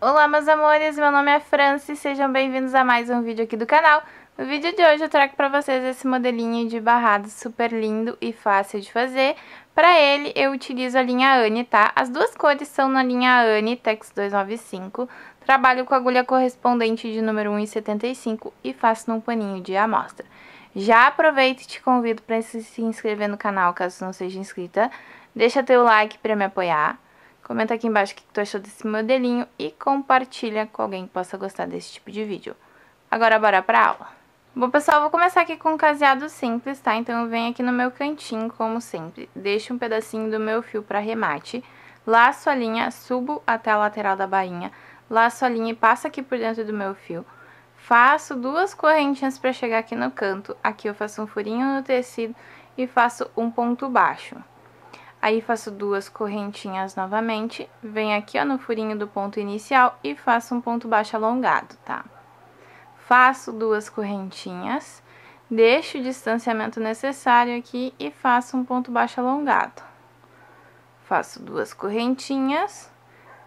Olá meus amores, meu nome é Francis, sejam bem-vindos a mais um vídeo aqui do canal. No vídeo de hoje eu trago para vocês esse modelinho de barrado super lindo e fácil de fazer. Para ele eu utilizo a linha Anne, tá? As duas cores são na linha Anne Tex 295. Trabalho com agulha correspondente de número 1,75 e faço num paninho de amostra. Já aproveito e te convido para se inscrever no canal caso não seja inscrita. Deixa teu like para me apoiar. Comenta aqui embaixo o que tu achou desse modelinho e compartilha com alguém que possa gostar desse tipo de vídeo. Agora bora pra aula. Bom, pessoal, vou começar aqui com um caseado simples, tá? Então eu venho aqui no meu cantinho, como sempre, deixo um pedacinho do meu fio para remate, laço a linha, subo até a lateral da bainha, laço a linha e passo aqui por dentro do meu fio. Faço duas correntinhas para chegar aqui no canto, aqui eu faço um furinho no tecido e faço um ponto baixo. Aí faço duas correntinhas novamente, venho aqui ó no furinho do ponto inicial e faço um ponto baixo alongado, tá? Faço duas correntinhas, deixo o distanciamento necessário aqui e faço um ponto baixo alongado. Faço duas correntinhas,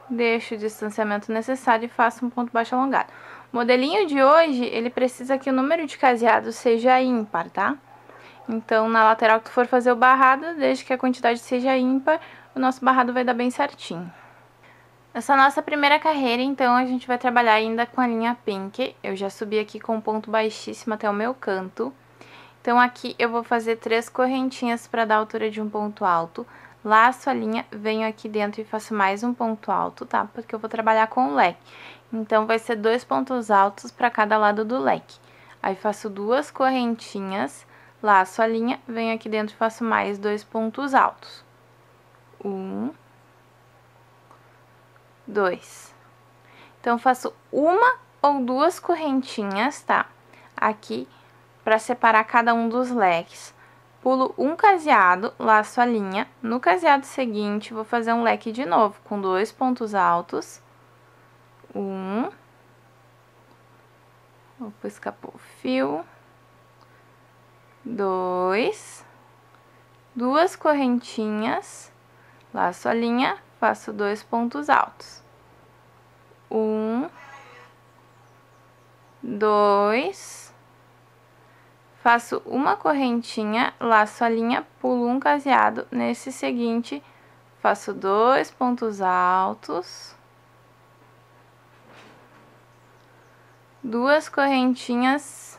deixo o distanciamento necessário e faço um ponto baixo alongado. O modelinho de hoje, ele precisa que o número de caseados seja ímpar, Tá? Então, na lateral que tu for fazer o barrado, desde que a quantidade seja ímpar, o nosso barrado vai dar bem certinho. Essa nossa primeira carreira, então, a gente vai trabalhar ainda com a linha pink. Eu já subi aqui com um ponto baixíssimo até o meu canto. Então, aqui eu vou fazer três correntinhas para dar a altura de um ponto alto. Laço a linha, venho aqui dentro e faço mais um ponto alto, tá? Porque eu vou trabalhar com o leque. Então, vai ser dois pontos altos para cada lado do leque. Aí, faço duas correntinhas laço a linha, venho aqui dentro e faço mais dois pontos altos. Um, dois. Então, faço uma ou duas correntinhas, tá? Aqui, para separar cada um dos leques. Pulo um caseado, laço a linha. No caseado seguinte, vou fazer um leque de novo, com dois pontos altos. Um. Opa, escapou o fio dois, duas correntinhas, laço a linha, faço dois pontos altos. Um, dois, faço uma correntinha, laço a linha, pulo um caseado, nesse seguinte, faço dois pontos altos, duas correntinhas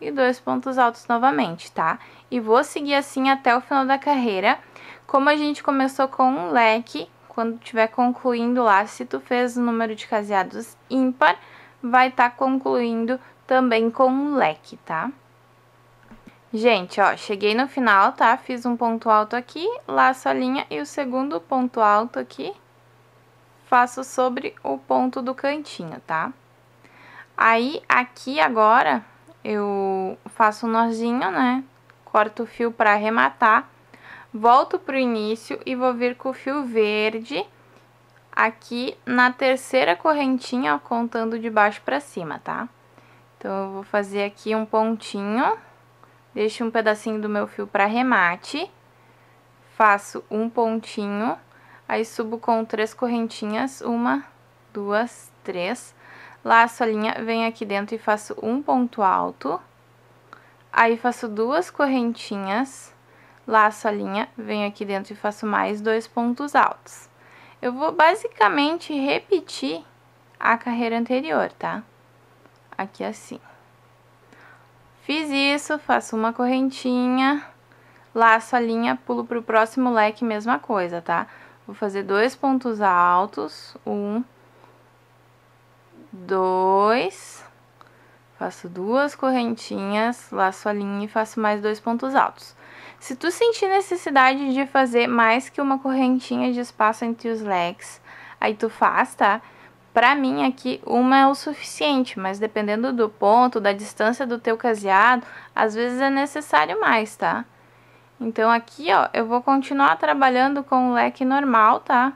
e dois pontos altos novamente, tá? E vou seguir assim até o final da carreira. Como a gente começou com um leque, quando tiver concluindo lá, se tu fez o número de caseados ímpar, vai estar tá concluindo também com um leque, tá? Gente, ó, cheguei no final, tá? Fiz um ponto alto aqui, laço a linha e o segundo ponto alto aqui, faço sobre o ponto do cantinho, tá? Aí, aqui agora, eu faço um nozinho, né? Corto o fio para arrematar, volto pro início e vou vir com o fio verde aqui na terceira correntinha, ó, contando de baixo para cima, tá? Então, eu vou fazer aqui um pontinho, deixo um pedacinho do meu fio para remate, faço um pontinho, aí subo com três correntinhas, uma, duas, três, laço a linha, venho aqui dentro e faço um ponto alto, aí faço duas correntinhas, laço a linha, venho aqui dentro e faço mais dois pontos altos. Eu vou basicamente repetir a carreira anterior, tá? Aqui assim. Fiz isso, faço uma correntinha, laço a linha, pulo pro próximo leque, mesma coisa, tá? Vou fazer dois pontos altos, um, dois, faço duas correntinhas, laço a linha e faço mais dois pontos altos. Se tu sentir necessidade de fazer mais que uma correntinha de espaço entre os legs, aí tu faz, tá? Pra mim aqui, uma é o suficiente, mas dependendo do ponto, da distância do teu caseado, às vezes é necessário mais, tá? Então aqui, ó, eu vou continuar trabalhando com o leque normal, tá?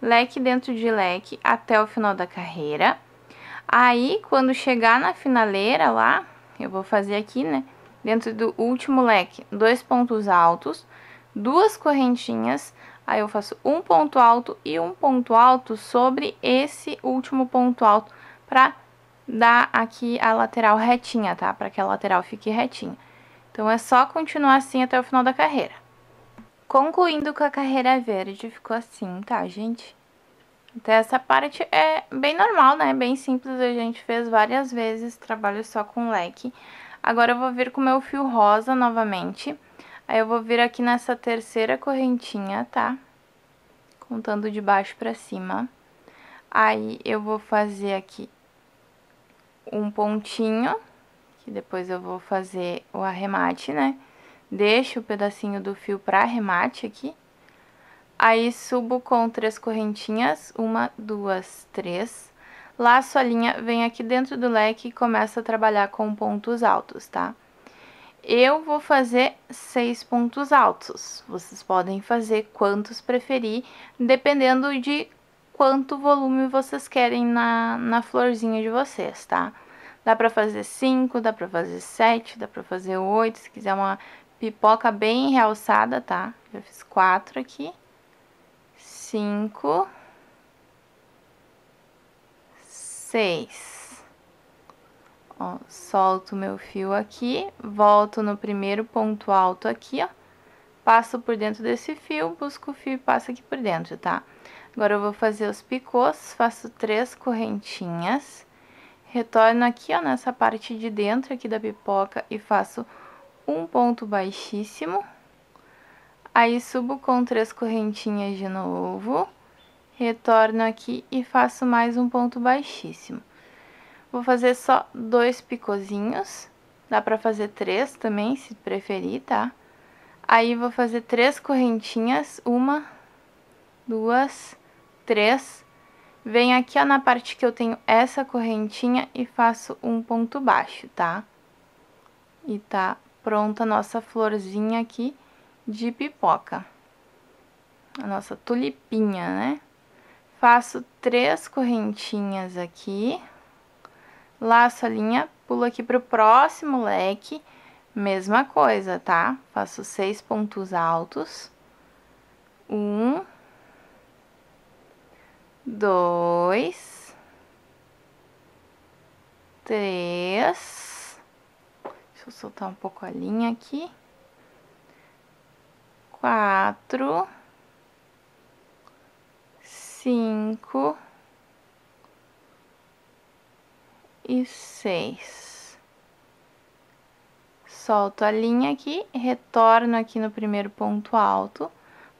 Leque dentro de leque até o final da carreira. Aí, quando chegar na finaleira lá, eu vou fazer aqui, né? Dentro do último leque, dois pontos altos, duas correntinhas, aí eu faço um ponto alto e um ponto alto sobre esse último ponto alto pra dar aqui a lateral retinha, tá? Pra que a lateral fique retinha. Então, é só continuar assim até o final da carreira. Concluindo com a carreira verde, ficou assim, tá, gente? Então essa parte é bem normal, né? Bem simples, a gente fez várias vezes, trabalho só com leque. Agora eu vou vir com o meu fio rosa novamente. Aí eu vou vir aqui nessa terceira correntinha, tá? Contando de baixo pra cima. Aí eu vou fazer aqui um pontinho, que depois eu vou fazer o arremate, né? Deixo o pedacinho do fio pra arremate aqui. Aí subo com três correntinhas, uma, duas, três. Laço a linha, vem aqui dentro do leque e começa a trabalhar com pontos altos, tá? Eu vou fazer seis pontos altos. Vocês podem fazer quantos preferir, dependendo de quanto volume vocês querem na, na florzinha de vocês, tá? Dá pra fazer cinco, dá pra fazer sete, dá pra fazer oito, se quiser uma pipoca bem realçada, tá? Já fiz quatro aqui cinco, seis. Ó, solto meu fio aqui, volto no primeiro ponto alto aqui, ó. Passo por dentro desse fio, busco o fio e passo aqui por dentro, tá? Agora eu vou fazer os picôs, faço três correntinhas, retorno aqui, ó, nessa parte de dentro aqui da pipoca e faço um ponto baixíssimo Aí subo com três correntinhas de novo, retorno aqui e faço mais um ponto baixíssimo. Vou fazer só dois picozinhos, dá pra fazer três também, se preferir, tá? Aí vou fazer três correntinhas, uma, duas, três. Venho aqui, ó, na parte que eu tenho essa correntinha e faço um ponto baixo, tá? E tá pronta a nossa florzinha aqui de pipoca. A nossa tulipinha, né? Faço três correntinhas aqui, laço a linha, pulo aqui pro próximo leque, mesma coisa, tá? Faço seis pontos altos. Um, dois, três. Deixa eu soltar um pouco a linha aqui quatro, cinco e seis. Solto a linha aqui, retorno aqui no primeiro ponto alto,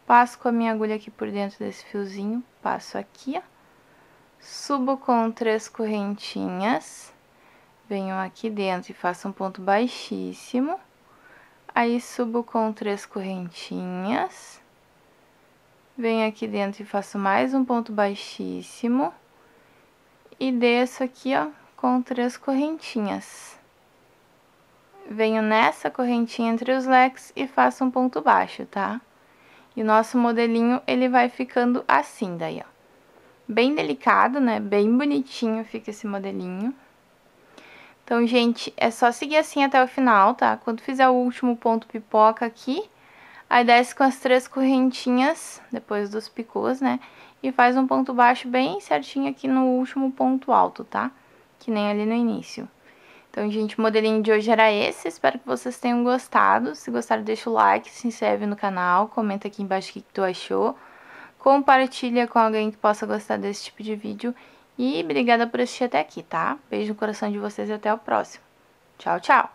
passo com a minha agulha aqui por dentro desse fiozinho, passo aqui, ó, subo com três correntinhas, venho aqui dentro e faço um ponto baixíssimo Aí subo com três correntinhas. Venho aqui dentro e faço mais um ponto baixíssimo. E desço aqui, ó, com três correntinhas. Venho nessa correntinha entre os leques e faço um ponto baixo, tá? E o nosso modelinho, ele vai ficando assim daí, ó. Bem delicado, né? Bem bonitinho fica esse modelinho. Então, gente, é só seguir assim até o final, tá? Quando fizer o último ponto pipoca aqui, aí desce com as três correntinhas, depois dos picôs, né? E faz um ponto baixo bem certinho aqui no último ponto alto, tá? Que nem ali no início. Então, gente, o modelinho de hoje era esse. Espero que vocês tenham gostado. Se gostaram, deixa o like, se inscreve no canal, comenta aqui embaixo o que tu achou. Compartilha com alguém que possa gostar desse tipo de vídeo e obrigada por assistir até aqui, tá? Beijo no coração de vocês e até o próximo. Tchau, tchau!